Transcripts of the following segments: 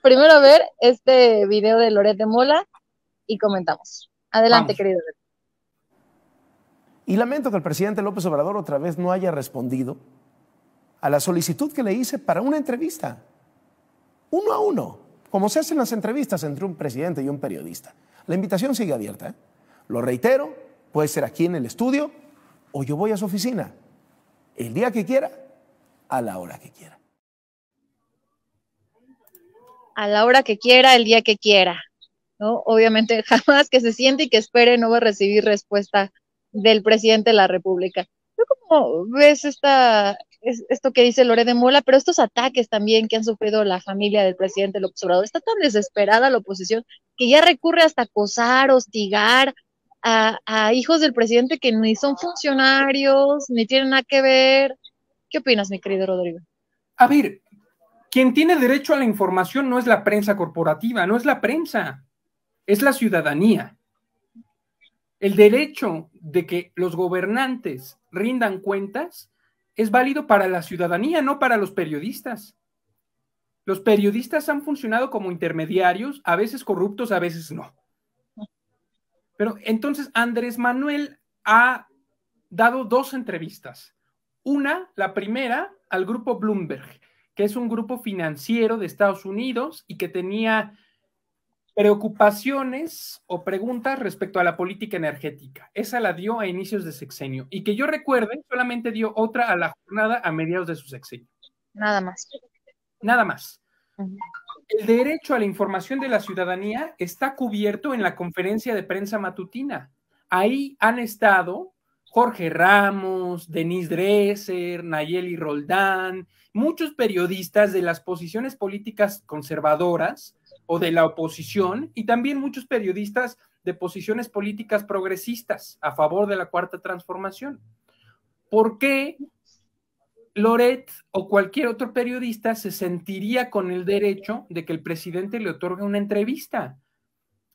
primero a ver este video de Lorete Mola y comentamos. Adelante, querido. Y lamento que el presidente López Obrador otra vez no haya respondido a la solicitud que le hice para una entrevista, uno a uno, como se hacen las entrevistas entre un presidente y un periodista. La invitación sigue abierta. ¿eh? Lo reitero, puede ser aquí en el estudio o yo voy a su oficina, el día que quiera, a la hora que quiera a la hora que quiera, el día que quiera, ¿no? Obviamente jamás que se siente y que espere no va a recibir respuesta del presidente de la República. cómo ves esta, esto que dice Lore de Mola, pero estos ataques también que han sufrido la familia del presidente López Obrador, Está tan desesperada la oposición que ya recurre hasta acosar, hostigar a, a hijos del presidente que ni son funcionarios, ni tienen nada que ver. ¿Qué opinas, mi querido Rodrigo? A ver, quien tiene derecho a la información no es la prensa corporativa, no es la prensa, es la ciudadanía. El derecho de que los gobernantes rindan cuentas es válido para la ciudadanía, no para los periodistas. Los periodistas han funcionado como intermediarios, a veces corruptos, a veces no. Pero entonces Andrés Manuel ha dado dos entrevistas. Una, la primera, al grupo Bloomberg que es un grupo financiero de Estados Unidos y que tenía preocupaciones o preguntas respecto a la política energética. Esa la dio a inicios de sexenio y que yo recuerde, solamente dio otra a la jornada a mediados de su sexenio. Nada más. Nada más. El derecho a la información de la ciudadanía está cubierto en la conferencia de prensa matutina. Ahí han estado Jorge Ramos, Denise Dresser, Nayeli Roldán, muchos periodistas de las posiciones políticas conservadoras o de la oposición y también muchos periodistas de posiciones políticas progresistas a favor de la cuarta transformación. ¿Por qué Loret o cualquier otro periodista se sentiría con el derecho de que el presidente le otorgue una entrevista?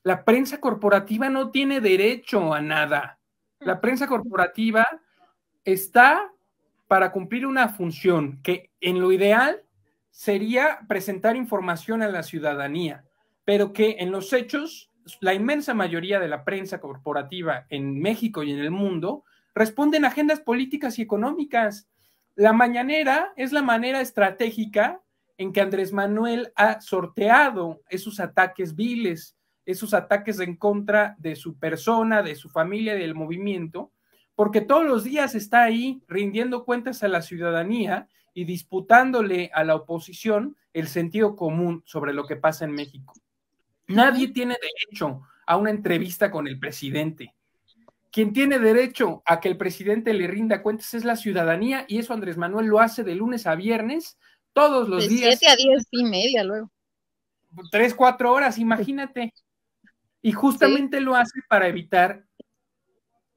La prensa corporativa no tiene derecho a nada. La prensa corporativa está para cumplir una función que en lo ideal sería presentar información a la ciudadanía, pero que en los hechos la inmensa mayoría de la prensa corporativa en México y en el mundo responden a agendas políticas y económicas. La mañanera es la manera estratégica en que Andrés Manuel ha sorteado esos ataques viles esos ataques en contra de su persona, de su familia, del movimiento, porque todos los días está ahí rindiendo cuentas a la ciudadanía y disputándole a la oposición el sentido común sobre lo que pasa en México. Nadie tiene derecho a una entrevista con el presidente. Quien tiene derecho a que el presidente le rinda cuentas es la ciudadanía y eso Andrés Manuel lo hace de lunes a viernes, todos los días. De a diez y media luego. Tres, cuatro horas, imagínate. Y justamente lo hace para evitar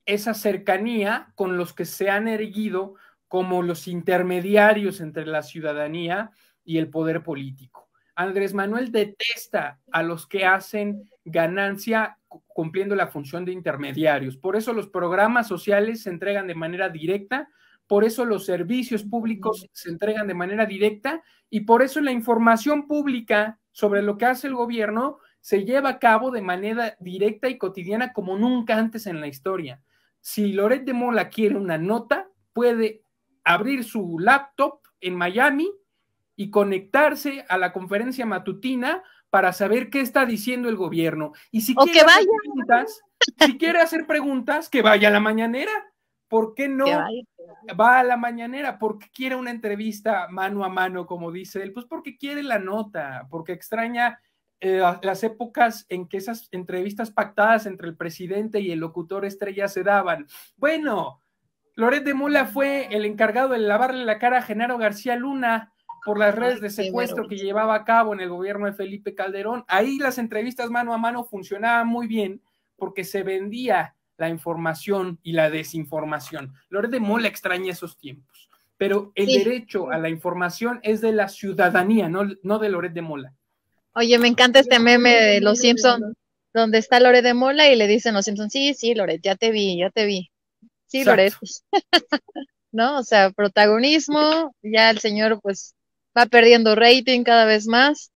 esa cercanía con los que se han erguido como los intermediarios entre la ciudadanía y el poder político. Andrés Manuel detesta a los que hacen ganancia cumpliendo la función de intermediarios. Por eso los programas sociales se entregan de manera directa, por eso los servicios públicos se entregan de manera directa y por eso la información pública sobre lo que hace el gobierno se lleva a cabo de manera directa y cotidiana como nunca antes en la historia. Si Loret de Mola quiere una nota, puede abrir su laptop en Miami y conectarse a la conferencia matutina para saber qué está diciendo el gobierno. Y si quiere que vaya. hacer preguntas, si quiere hacer preguntas, que vaya a la mañanera. ¿Por qué no va a la mañanera? ¿Por qué quiere una entrevista mano a mano, como dice él? Pues porque quiere la nota, porque extraña eh, las épocas en que esas entrevistas pactadas entre el presidente y el locutor estrella se daban. Bueno, Loret de Mola fue el encargado de lavarle la cara a Genaro García Luna por las redes de secuestro que llevaba a cabo en el gobierno de Felipe Calderón. Ahí las entrevistas mano a mano funcionaban muy bien porque se vendía la información y la desinformación. Loret de Mola extraña esos tiempos, pero el derecho a la información es de la ciudadanía, no, no de Loret de Mola. Oye, me encanta este meme de Los Simpsons, donde está Lore de Mola y le dicen Los Simpsons, sí, sí, Lore, ya te vi, ya te vi. Sí, Loret. Pues". ¿No? O sea, protagonismo, ya el señor pues va perdiendo rating cada vez más.